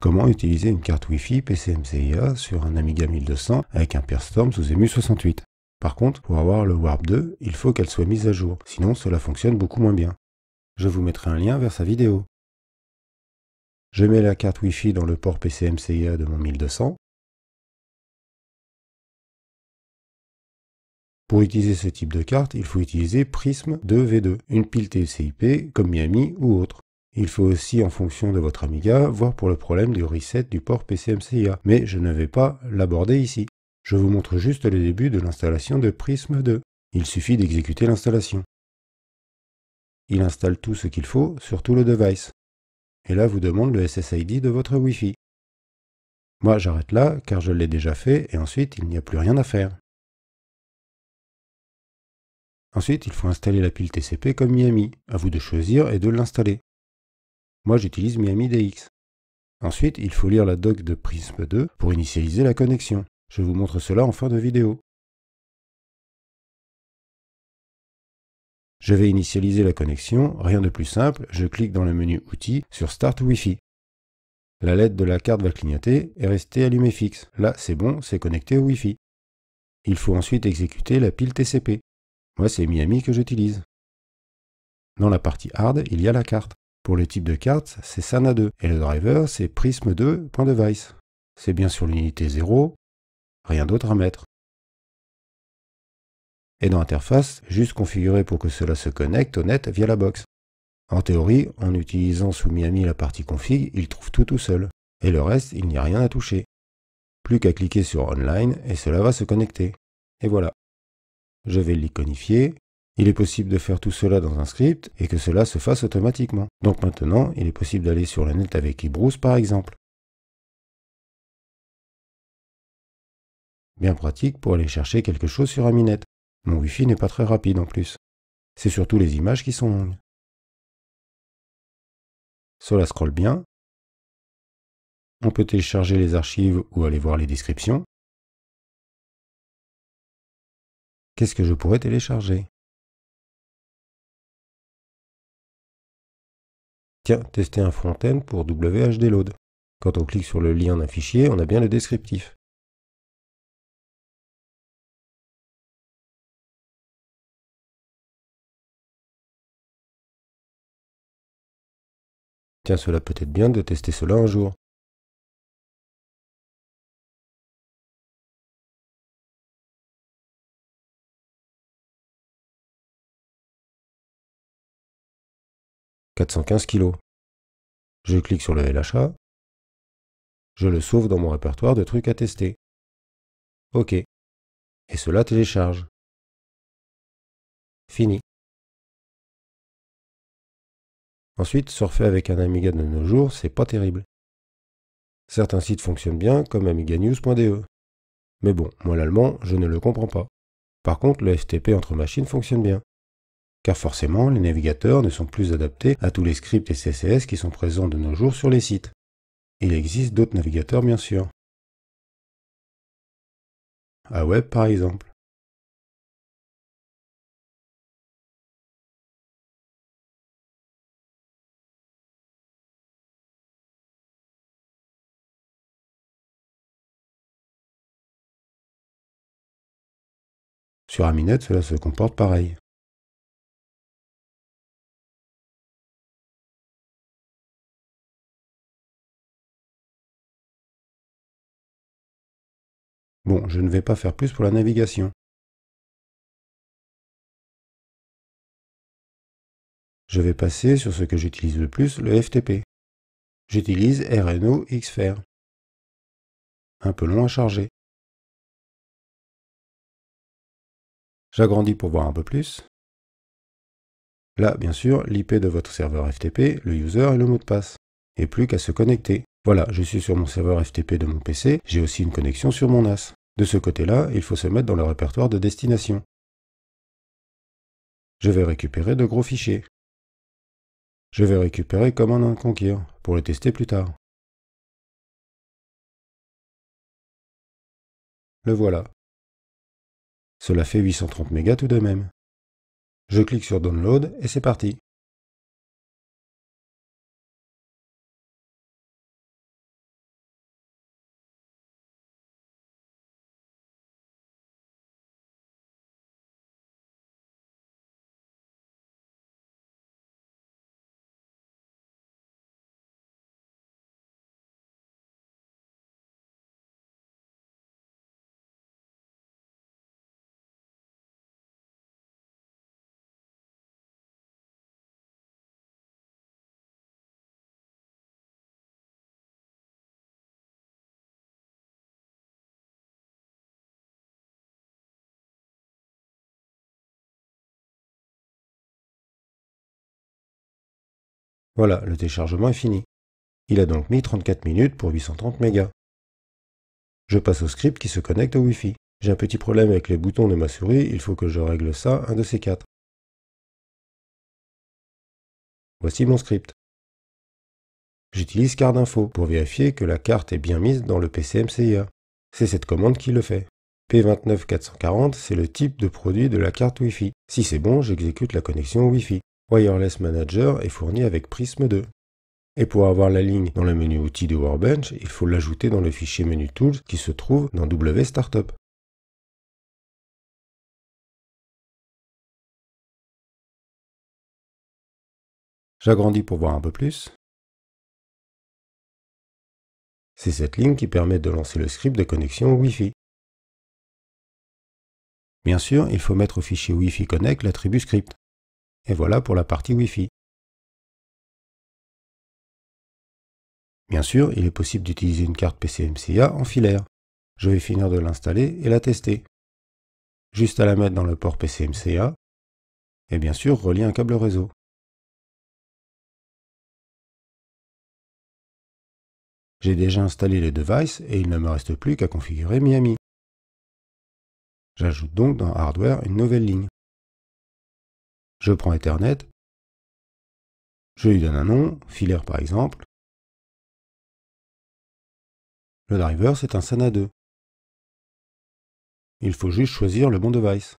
Comment utiliser une carte Wi-Fi PCMCIA sur un Amiga 1200 avec un Storm sous EMU 68 Par contre, pour avoir le Warp 2, il faut qu'elle soit mise à jour, sinon cela fonctionne beaucoup moins bien. Je vous mettrai un lien vers sa vidéo. Je mets la carte Wi-Fi dans le port PCMCIA de mon 1200. Pour utiliser ce type de carte, il faut utiliser Prism 2V2, une pile TCIP comme Miami ou autre. Il faut aussi, en fonction de votre Amiga, voir pour le problème du reset du port PCMCIA, mais je ne vais pas l'aborder ici. Je vous montre juste le début de l'installation de Prism 2. Il suffit d'exécuter l'installation. Il installe tout ce qu'il faut, sur tout le device. Et là, vous demande le SSID de votre Wi-Fi. Moi, j'arrête là, car je l'ai déjà fait, et ensuite, il n'y a plus rien à faire. Ensuite, il faut installer la pile TCP comme Miami. À vous de choisir et de l'installer. Moi, j'utilise Miami DX. Ensuite, il faut lire la doc de Prism 2 pour initialiser la connexion. Je vous montre cela en fin de vidéo. Je vais initialiser la connexion, rien de plus simple, je clique dans le menu Outils sur Start Wi-Fi. La LED de la carte va clignoter et rester allumée fixe. Là, c'est bon, c'est connecté au Wi-Fi. Il faut ensuite exécuter la pile TCP. Moi, c'est Miami que j'utilise. Dans la partie Hard, il y a la carte. Pour le type de carte, c'est SANA 2 et le driver, c'est Prism 2.device. C'est bien sur l'unité 0, rien d'autre à mettre. Et dans l'interface, juste configurer pour que cela se connecte au net via la box. En théorie, en utilisant sous Miami la partie config, il trouve tout tout seul. Et le reste, il n'y a rien à toucher. Plus qu'à cliquer sur Online et cela va se connecter. Et voilà. Je vais l'iconifier, il est possible de faire tout cela dans un script et que cela se fasse automatiquement. Donc maintenant, il est possible d'aller sur la net avec eBrowse par exemple. Bien pratique pour aller chercher quelque chose sur Aminet. Mon Wi-Fi n'est pas très rapide en plus. C'est surtout les images qui sont longues. Cela scrolle bien. On peut télécharger les archives ou aller voir les descriptions. Qu'est-ce que je pourrais télécharger Tiens, tester un front-end pour WHDLoad. Quand on clique sur le lien d'un fichier, on a bien le descriptif. Tiens, cela peut être bien de tester cela un jour. 415 kg. Je clique sur le LHA. Je le sauve dans mon répertoire de trucs à tester. OK. Et cela télécharge. Fini. Ensuite, surfer avec un Amiga de nos jours, c'est pas terrible. Certains sites fonctionnent bien, comme amiganews.de. Mais bon, moi l'allemand, je ne le comprends pas. Par contre, le FTP entre machines fonctionne bien car forcément les navigateurs ne sont plus adaptés à tous les scripts et CSS qui sont présents de nos jours sur les sites. Il existe d'autres navigateurs bien sûr. AWeb par exemple. Sur Aminet, cela se comporte pareil. Bon, je ne vais pas faire plus pour la navigation. Je vais passer sur ce que j'utilise le plus, le FTP. J'utilise RNO XFR. Un peu long à charger. J'agrandis pour voir un peu plus. Là, bien sûr, l'IP de votre serveur FTP, le user et le mot de passe. Et plus qu'à se connecter. Voilà, je suis sur mon serveur FTP de mon PC, j'ai aussi une connexion sur mon NAS. De ce côté-là, il faut se mettre dans le répertoire de destination. Je vais récupérer de gros fichiers. Je vais récupérer Command Conquer pour les tester plus tard. Le voilà. Cela fait 830 mégas tout de même. Je clique sur Download et c'est parti. Voilà, le téléchargement est fini. Il a donc mis 34 minutes pour 830 mégas. Je passe au script qui se connecte au Wi-Fi. J'ai un petit problème avec les boutons de ma souris, il faut que je règle ça, un de ces quatre. Voici mon script. J'utilise info pour vérifier que la carte est bien mise dans le PCMCIA. C'est cette commande qui le fait. P29440, c'est le type de produit de la carte Wi-Fi. Si c'est bon, j'exécute la connexion Wi-Fi. Wireless Manager est fourni avec Prism 2. Et pour avoir la ligne dans le menu outils de Workbench, il faut l'ajouter dans le fichier menu tools qui se trouve dans W Startup. J'agrandis pour voir un peu plus. C'est cette ligne qui permet de lancer le script de connexion Wi-Fi. Bien sûr, il faut mettre au fichier Wi-Fi Connect l'attribut script. Et voilà pour la partie Wi-Fi. Bien sûr, il est possible d'utiliser une carte PCMCA en filaire. Je vais finir de l'installer et la tester. Juste à la mettre dans le port PCMCA. et bien sûr relier un câble réseau. J'ai déjà installé le device et il ne me reste plus qu'à configurer Miami. J'ajoute donc dans Hardware une nouvelle ligne. Je prends Ethernet, je lui donne un nom, filaire par exemple. Le driver, c'est un SANA 2. Il faut juste choisir le bon device.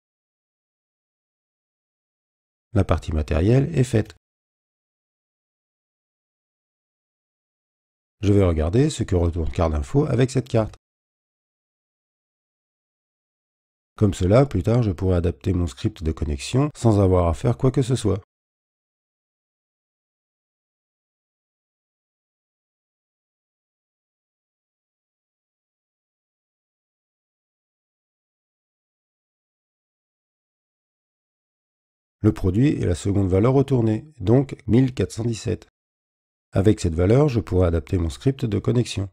La partie matérielle est faite. Je vais regarder ce que retourne Cardinfo avec cette carte. Comme cela, plus tard, je pourrai adapter mon script de connexion sans avoir à faire quoi que ce soit. Le produit est la seconde valeur retournée, donc 1417. Avec cette valeur, je pourrai adapter mon script de connexion.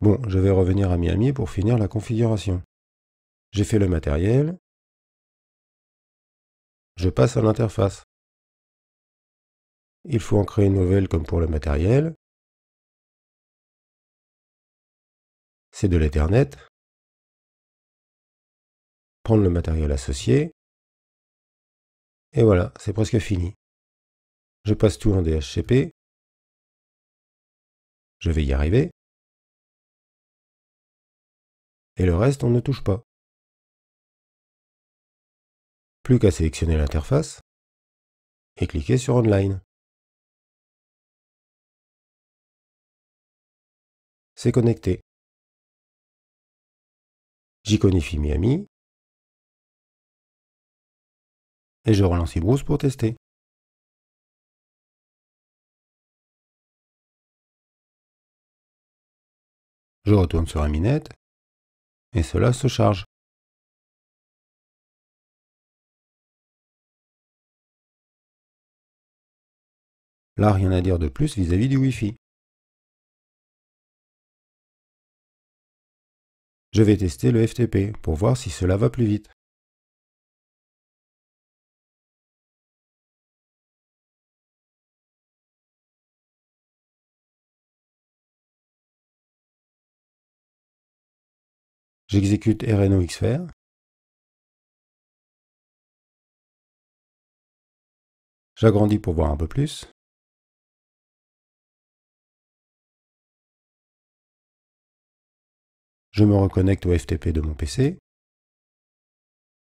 Bon, je vais revenir à Miami pour finir la configuration. J'ai fait le matériel. Je passe à l'interface. Il faut en créer une nouvelle comme pour le matériel. C'est de l'Ethernet. Prendre le matériel associé. Et voilà, c'est presque fini. Je passe tout en DHCP. Je vais y arriver et le reste on ne touche pas. Plus qu'à sélectionner l'interface et cliquer sur Online. C'est connecté. J'iconifie Miami et je relance Ibrouse pour tester. Je retourne sur Aminet et cela se charge. Là, rien à dire de plus vis-à-vis du Wi-Fi. Je vais tester le FTP pour voir si cela va plus vite. J'exécute RNOXFR. J'agrandis pour voir un peu plus. Je me reconnecte au FTP de mon PC.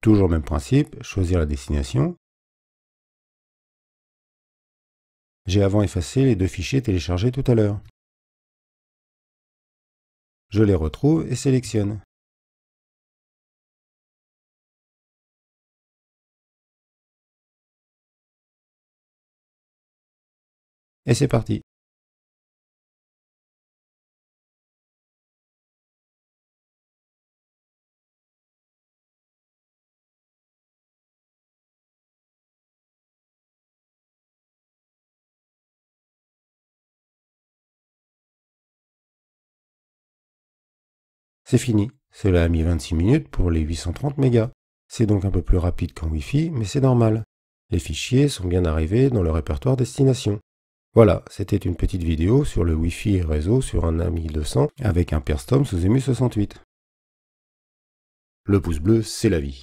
Toujours même principe, choisir la destination. J'ai avant effacé les deux fichiers téléchargés tout à l'heure. Je les retrouve et sélectionne. Et c'est parti. C'est fini. Cela a mis 26 minutes pour les 830 mégas. C'est donc un peu plus rapide qu'en Wi-Fi, mais c'est normal. Les fichiers sont bien arrivés dans le répertoire destination. Voilà, c'était une petite vidéo sur le Wi-Fi et réseau sur un A1200 avec un Perstom sous EMU 68. Le pouce bleu, c'est la vie.